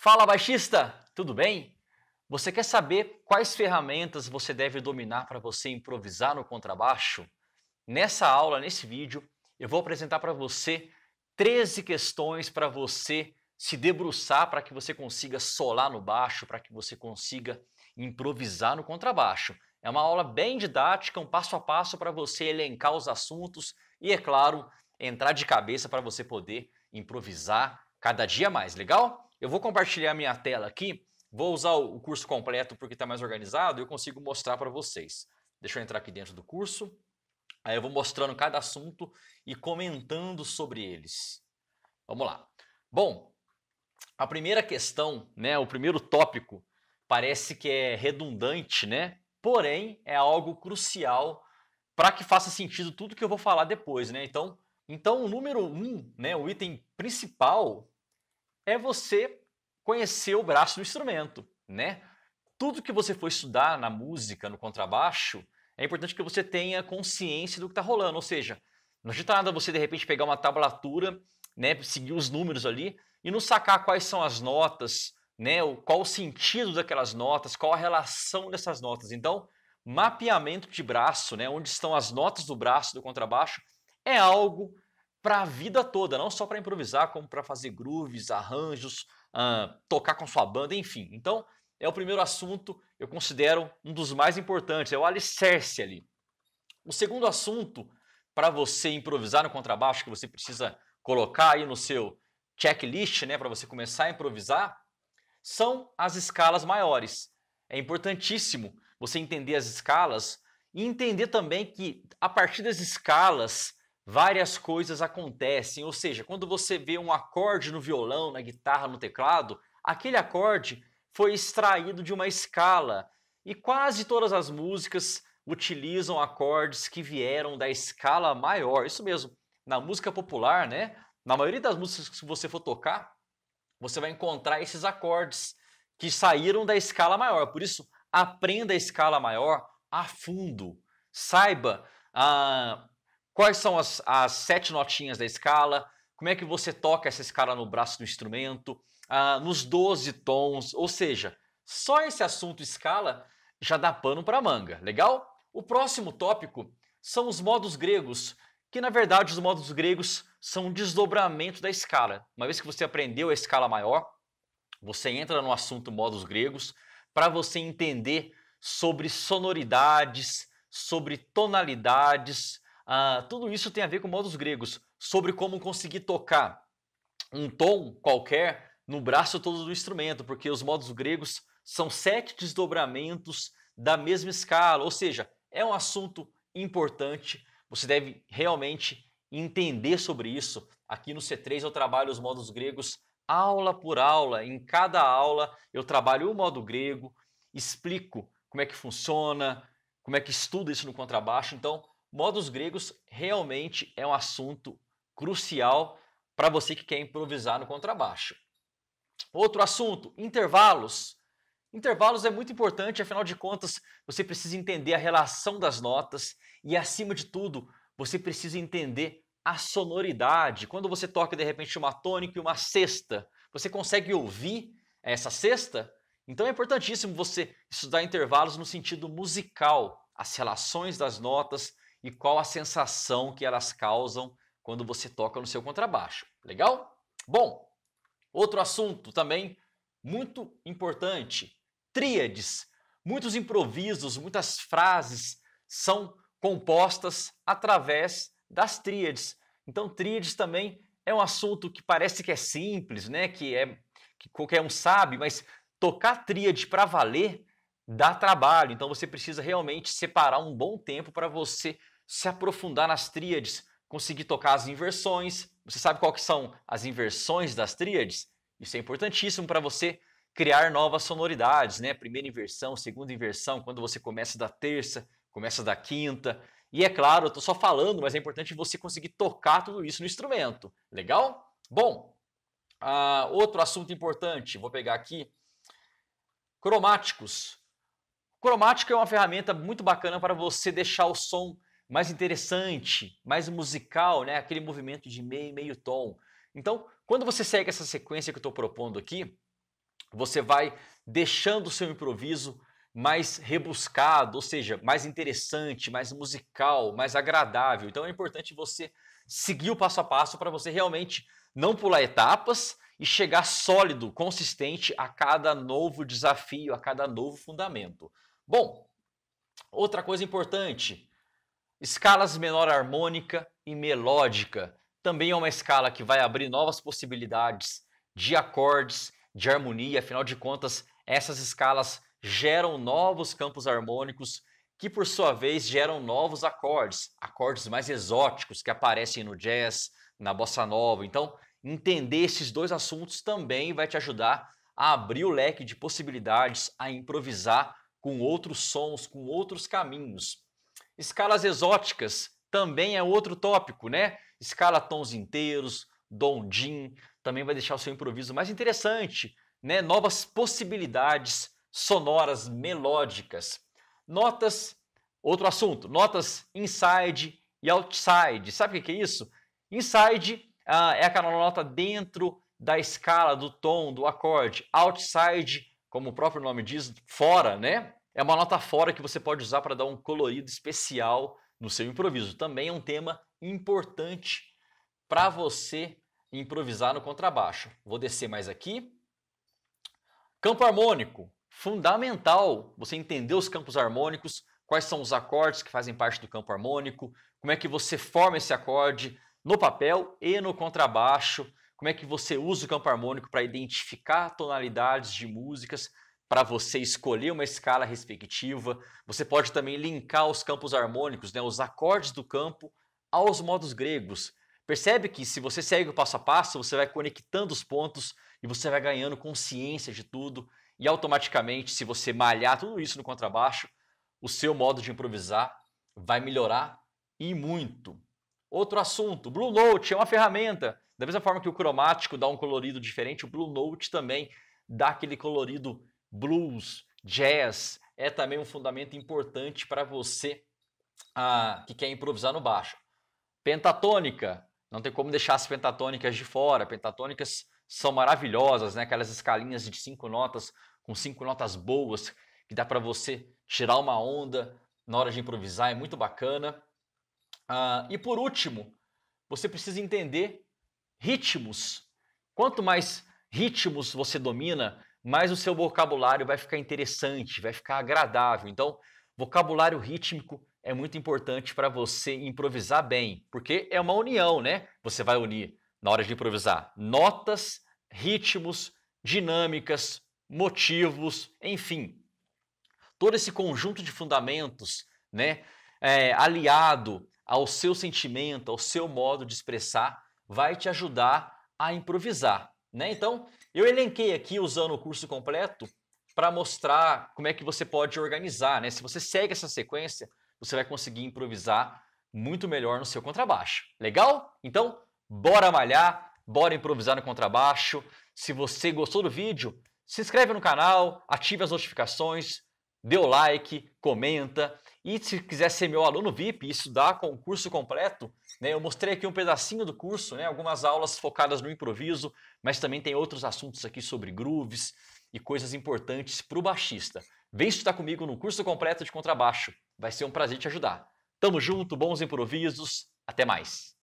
Fala baixista, tudo bem? Você quer saber quais ferramentas você deve dominar para você improvisar no contrabaixo? Nessa aula, nesse vídeo, eu vou apresentar para você 13 questões para você se debruçar para que você consiga solar no baixo, para que você consiga improvisar no contrabaixo. É uma aula bem didática, um passo a passo para você elencar os assuntos e, é claro, entrar de cabeça para você poder improvisar cada dia mais, legal? Eu vou compartilhar minha tela aqui, vou usar o curso completo porque está mais organizado e eu consigo mostrar para vocês. Deixa eu entrar aqui dentro do curso. Aí eu vou mostrando cada assunto e comentando sobre eles. Vamos lá. Bom, a primeira questão, né, o primeiro tópico, parece que é redundante, né? Porém, é algo crucial para que faça sentido tudo que eu vou falar depois, né? Então, então o número um, né, o item principal é você conhecer o braço do instrumento, né? Tudo que você for estudar na música, no contrabaixo, é importante que você tenha consciência do que está rolando. Ou seja, não adianta nada você de repente pegar uma tablatura, né, seguir os números ali e não sacar quais são as notas, né, qual o sentido daquelas notas, qual a relação dessas notas. Então, mapeamento de braço, né, onde estão as notas do braço do contrabaixo, é algo para a vida toda, não só para improvisar, como para fazer grooves, arranjos, uh, tocar com sua banda, enfim. Então, é o primeiro assunto, eu considero um dos mais importantes, é o alicerce ali. O segundo assunto para você improvisar no contrabaixo, que você precisa colocar aí no seu checklist, né, para você começar a improvisar, são as escalas maiores. É importantíssimo você entender as escalas e entender também que a partir das escalas várias coisas acontecem. Ou seja, quando você vê um acorde no violão, na guitarra, no teclado, aquele acorde foi extraído de uma escala. E quase todas as músicas utilizam acordes que vieram da escala maior. Isso mesmo. Na música popular, né? Na maioria das músicas que você for tocar, você vai encontrar esses acordes que saíram da escala maior. Por isso, aprenda a escala maior a fundo. Saiba ah, quais são as, as sete notinhas da escala, como é que você toca essa escala no braço do instrumento, ah, nos 12 tons, ou seja, só esse assunto escala já dá pano para manga, legal? O próximo tópico são os modos gregos, que na verdade os modos gregos são um desdobramento da escala. Uma vez que você aprendeu a escala maior, você entra no assunto modos gregos para você entender sobre sonoridades, sobre tonalidades, ah, tudo isso tem a ver com modos gregos, sobre como conseguir tocar um tom qualquer no braço todo do instrumento, porque os modos gregos são sete desdobramentos da mesma escala, ou seja, é um assunto importante, você deve realmente entender sobre isso. Aqui no C3 eu trabalho os modos gregos aula por aula, em cada aula eu trabalho o modo grego, explico como é que funciona, como é que estuda isso no contrabaixo. Então, Modos gregos realmente é um assunto crucial para você que quer improvisar no contrabaixo. Outro assunto, intervalos. Intervalos é muito importante, afinal de contas, você precisa entender a relação das notas e, acima de tudo, você precisa entender a sonoridade. Quando você toca de repente uma tônica e uma sexta, você consegue ouvir essa sexta? Então é importantíssimo você estudar intervalos no sentido musical, as relações das notas e qual a sensação que elas causam quando você toca no seu contrabaixo. Legal? Bom, outro assunto também muito importante: tríades. Muitos improvisos, muitas frases são compostas através das tríades. Então, tríades também é um assunto que parece que é simples, né? Que é que qualquer um sabe, mas tocar tríade para valer dá trabalho, então você precisa realmente separar um bom tempo para você se aprofundar nas tríades, conseguir tocar as inversões. Você sabe qual que são as inversões das tríades? Isso é importantíssimo para você criar novas sonoridades, né? Primeira inversão, segunda inversão, quando você começa da terça, começa da quinta. E é claro, eu estou só falando, mas é importante você conseguir tocar tudo isso no instrumento. Legal? Bom, uh, outro assunto importante, vou pegar aqui. Cromáticos. Cromática é uma ferramenta muito bacana para você deixar o som mais interessante, mais musical, né? aquele movimento de meio e meio tom. Então, quando você segue essa sequência que eu estou propondo aqui, você vai deixando o seu improviso mais rebuscado, ou seja, mais interessante, mais musical, mais agradável. Então é importante você seguir o passo a passo para você realmente não pular etapas e chegar sólido, consistente a cada novo desafio, a cada novo fundamento. Bom, outra coisa importante: escalas menor harmônica e melódica. Também é uma escala que vai abrir novas possibilidades de acordes, de harmonia, afinal de contas, essas escalas geram novos campos harmônicos que por sua vez geram novos acordes, acordes mais exóticos que aparecem no jazz, na bossa nova. Então, Entender esses dois assuntos também vai te ajudar a abrir o leque de possibilidades, a improvisar com outros sons, com outros caminhos. Escalas exóticas também é outro tópico, né? Escala tons inteiros, dondim, também vai deixar o seu improviso mais interessante, né? Novas possibilidades sonoras, melódicas. Notas, outro assunto, notas inside e outside. Sabe o que é isso? Inside uh, é aquela nota dentro da escala, do tom, do acorde. Outside, como o próprio nome diz, fora, né? É uma nota fora que você pode usar para dar um colorido especial no seu improviso. Também é um tema importante para você improvisar no contrabaixo. Vou descer mais aqui. Campo harmônico, fundamental você entender os campos harmônicos, quais são os acordes que fazem parte do campo harmônico, como é que você forma esse acorde, no papel e no contrabaixo. Como é que você usa o campo harmônico para identificar tonalidades de músicas, para você escolher uma escala respectiva. Você pode também linkar os campos harmônicos, né, os acordes do campo, aos modos gregos. Percebe que se você segue o passo a passo, você vai conectando os pontos e você vai ganhando consciência de tudo. E automaticamente, se você malhar tudo isso no contrabaixo, o seu modo de improvisar vai melhorar e muito. Outro assunto, Blue Note é uma ferramenta. Da mesma forma que o cromático dá um colorido diferente, o Blue Note também dá aquele colorido blues, jazz. É também um fundamento importante para você ah, que quer improvisar no baixo. Pentatônica, não tem como deixar as pentatônicas de fora. Pentatônicas são maravilhosas, né? Aquelas escalinhas de cinco notas com cinco notas boas que dá para você tirar uma onda na hora de improvisar, é muito bacana. Ah, e por último, você precisa entender ritmos. Quanto mais ritmos você domina, mais o seu vocabulário vai ficar interessante, vai ficar agradável. Então, vocabulário rítmico é muito importante para você improvisar bem, porque é uma união, né? Você vai unir na hora de improvisar notas, ritmos, dinâmicas, motivos, enfim. Todo esse conjunto de fundamentos, né? É, aliado ao seu sentimento, ao seu modo de expressar, vai te ajudar a improvisar, né? Então, eu elenquei aqui usando o curso completo para mostrar como é que você pode organizar, né? Se você segue essa sequência, você vai conseguir improvisar muito melhor no seu contrabaixo. Legal? Então, bora malhar, bora improvisar no contrabaixo. Se você gostou do vídeo, se inscreve no canal, ative as notificações, dê o like, comenta. E se quiser ser meu aluno VIP, estudar com o curso completo, né, eu mostrei aqui um pedacinho do curso, né, algumas aulas focadas no improviso, mas também tem outros assuntos aqui sobre grooves e coisas importantes para o baixista. Vem estudar comigo no curso completo de contrabaixo, vai ser um prazer te ajudar. Tamo junto, bons improvisos, até mais!